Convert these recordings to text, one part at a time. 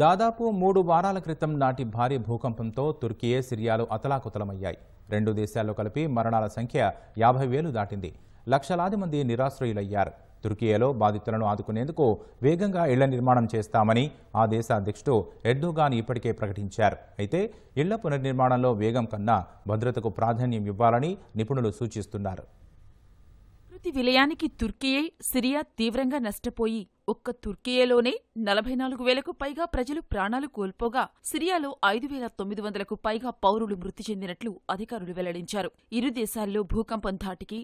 దాదాపు మూడు వారాల క్రితం నాటి భారీ భూకంపంతో తుర్కీయే సిరియాలు అతలాకుతలమయ్యాయి రెండు దేశాల్లో కలిపి మరణాల సంఖ్య యాభై వేలు దాటింది లక్షలాది మంది నిరాశ్రయులయ్యారు తుర్కీయలో బాధితులను ఆదుకునేందుకు వేగంగా ఇళ్ల నిర్మాణం చేస్తామని ఆ దేశ అధ్యక్షుడు ఎర్దోగాన్ ఇప్పటికే ప్రకటించారు అయితే ఇళ్ల పునర్నిర్మాణంలో వేగం కన్నా భద్రతకు ప్రాధాన్యం ఇవ్వాలని నిపుణులు సూచిస్తున్నారు శాంతి విలయానికి తుర్కీయే సిరియా తీవ్రంగా నష్టపోయి ఒక్క తుర్కియేలోనే నలభై నాలుగు వేలకు పైగా ప్రజలు ప్రాణాలు కోల్పోగా సిరియాలో ఐదు వేల తొమ్మిది వందలకు పైగా పౌరులు మృతి చెందినట్లు అధికారులు వెల్లడించారు ఇరు దేశాల్లో భూకంపం ధాటికి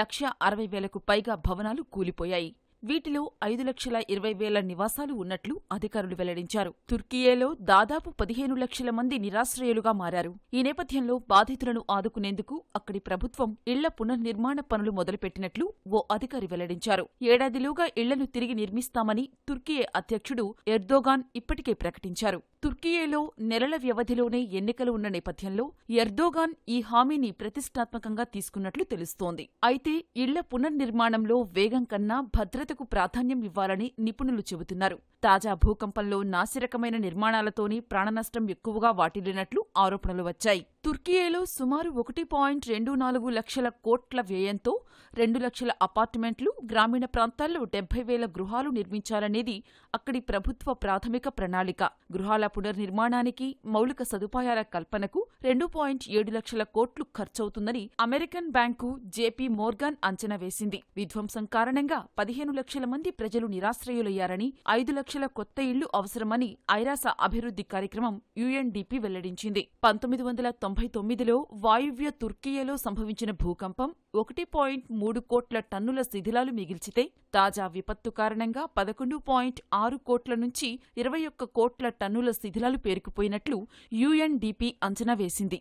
లక్ష అరవై వేలకు పైగా భవనాలు కూలిపోయాయి వీటిలో ఐదు లక్షల ఇరవై వేల నివాసాలు ఉన్నట్లు అధికారులు వెల్లడించారు తుర్కియేలో దాదాపు పదిహేను లక్షల మంది నిరాశ్రయులుగా మారారు ఈ నేపథ్యంలో బాధితులను ఆదుకునేందుకు అక్కడి ప్రభుత్వం ఇళ్ల పునర్నిర్మాణ పనులు మొదలుపెట్టినట్లు ఓ అధికారి వెల్లడించారు ఏడాదిలోగా ఇళ్లను తిరిగి నిర్మిస్తామని తుర్కియే అధ్యక్షుడు ఎర్దోగాన్ ఇప్పటికే ప్రకటించారు తుర్కియేలో నెలల వ్యవధిలోనే ఎన్నికలు ఉన్న నేపథ్యంలో ఎర్దోగాన్ ఈ హామీని ప్రతిష్టాత్మకంగా తీసుకున్నట్లు తెలుస్తోంది అయితే ఇళ్ల పునర్నిర్మాణంలో వేగం కన్నా భద్రత భద్రతకు ప్రాధాన్యం ఇవ్వాలని నిపుణులు చెబుతున్నారు తాజా భూకంపంలో నాసిరకమైన నిర్మాణాలతోనే ప్రాణనష్టం ఎక్కువగా వాటిల్లినట్లు ఆరోపణలు వచ్చాయి తుర్కియేలో సుమారు ఒకటి పాయింట్ రెండు నాలుగు లక్షల కోట్ల వ్యయంతో రెండు లక్షల అపార్ట్మెంట్లు గ్రామీణ ప్రాంతాల్లో డెబ్బై వేల గృహాలు నిర్మించాలనేది అక్కడి ప్రభుత్వ ప్రాథమిక ప్రణాళిక గృహాల పునర్నిర్మాణానికి మౌలిక సదుపాయాల కల్పనకు రెండు పాయింట్ ఏడు లక్షల కోట్లు ఖర్చవుతుందని అమెరికన్ బ్యాంకు జేపీ మోర్గాన్ అంచనా వేసింది విధ్వంసం కారణంగా పదిహేను లక్షల మంది ప్రజలు నిరాశ్రయులయ్యారని ఐదు లక్షల కొత్త ఇళ్లు అవసరమని ఐరాస అభివృద్ధి కార్యక్రమం యుఎన్డిపి వెల్లడించింది పంతొమ్మిది వందల తొంభై తొమ్మిదిలో వాయువ్య తుర్కియలో సంభవించిన భూకంపం ఒకటి పాయింట్ మూడు కోట్ల టన్నుల శిథిలాలు మిగిల్చితే తాజా విపత్తు కారణంగా పదకొండు పాయింట్ ఆరు కోట్ల నుంచి ఇరవై ఒక్క కోట్ల టన్నుల శిథిలాలు పేరుకుపోయినట్లు యుఎన్డిపి అంచనా వేసింది